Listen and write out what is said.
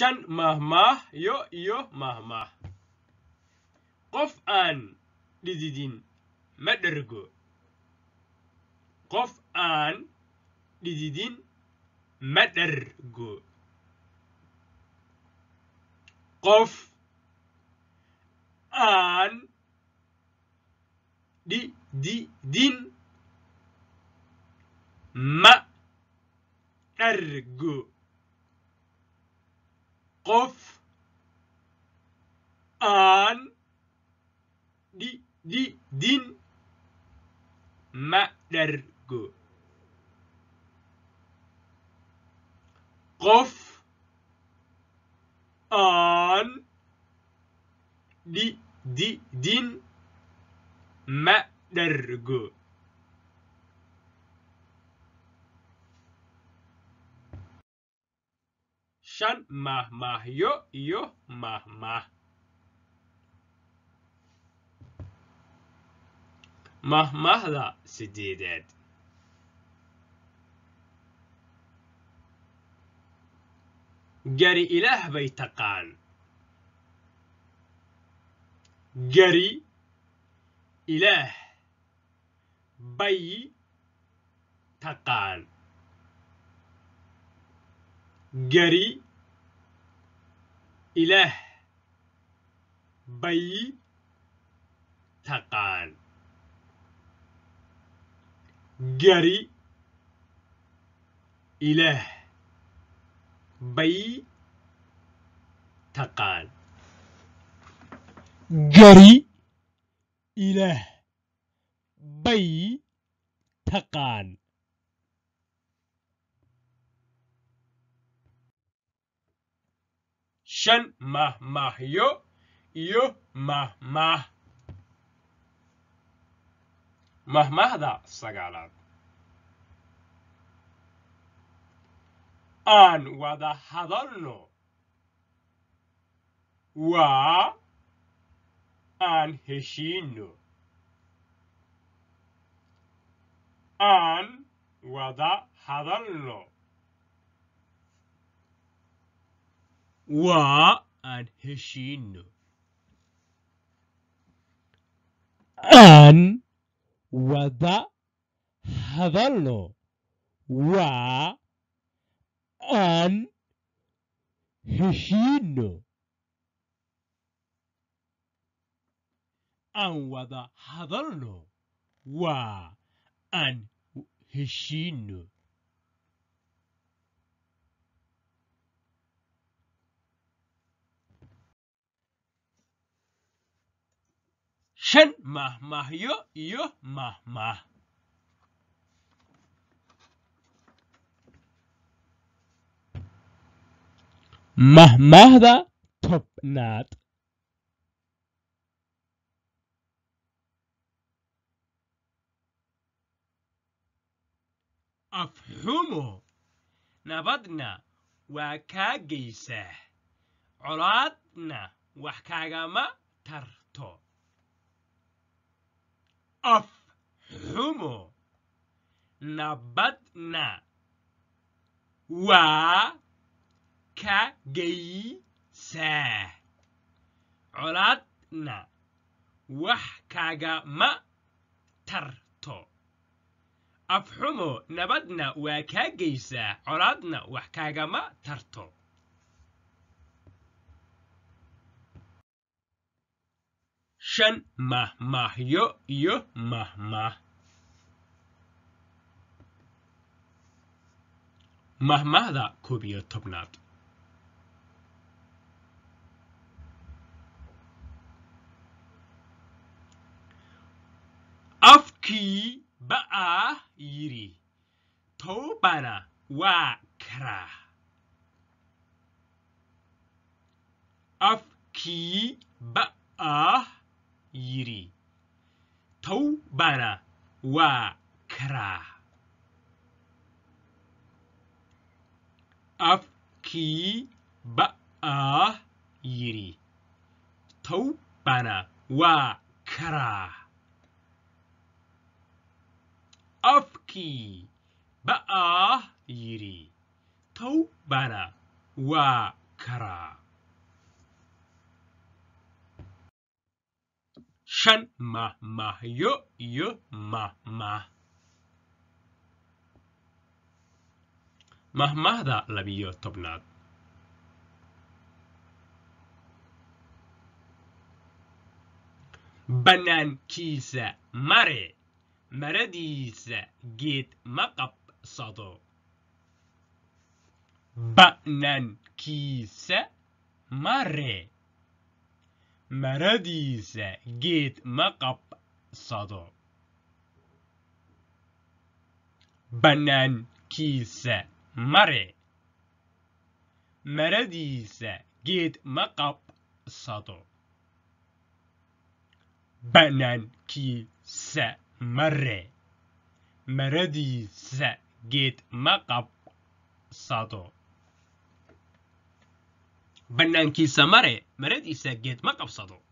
شن مهمه يو يو مهمه قف أن ديدين مدرجو قف أن ديدين مدرجو قف أن دي دي دين ما أرجو قف آن دي دي دين مدرج قف آن دي دي دين مدرج shan mahmahyo iyo mahmah mahmahda sideedaad gari ilaah bay taqaan gari ilaah bay taqaan gari ilaah bay taqaan gari ilaah bay taqaan gari ilaah bay taqaan shan mah mah yo yo mah mah mahmahda sagaalaad aan wada hadalno waa aan heshiino aan wada hadalno waa aan heshiino aan wada hadalno waa aan heshiino aan wada hadalno waa aan heshiino shan mahmahyo iyo mahmah mahmahda tobnaad afxumo nabadna waa kaa geysaa colaadna wax kaagama tarto أفحم نبتنا waakagaysaa colaadna wax kagama tarto afxumo nabadna waa kaa geysaa colaadna wax kaagama tarto shan mahmahyo iyo mahmah mahmahda koob iyo tobnaad afkii ba'aa yidhi towbana waa karaa afkii ba'ah گیری تەو بارە وا کرا ئەف کی بە ئاگیری تەو بارە وا کرا ئەفکی بە ئاگیری تەو بارە وا کرا 山马马哟哟马马 mahmahda labiyo tobnaad bannaankiisa mare maradiisa geed ma qabsado bannaankiisa mare maradiisa geed ma qabsado bannaankiisa mare maradiisa geed ma qabsado banaankiisa mare maradiisa geed ma qabsado bannaankiisa mare maradiisa geed ma qabsado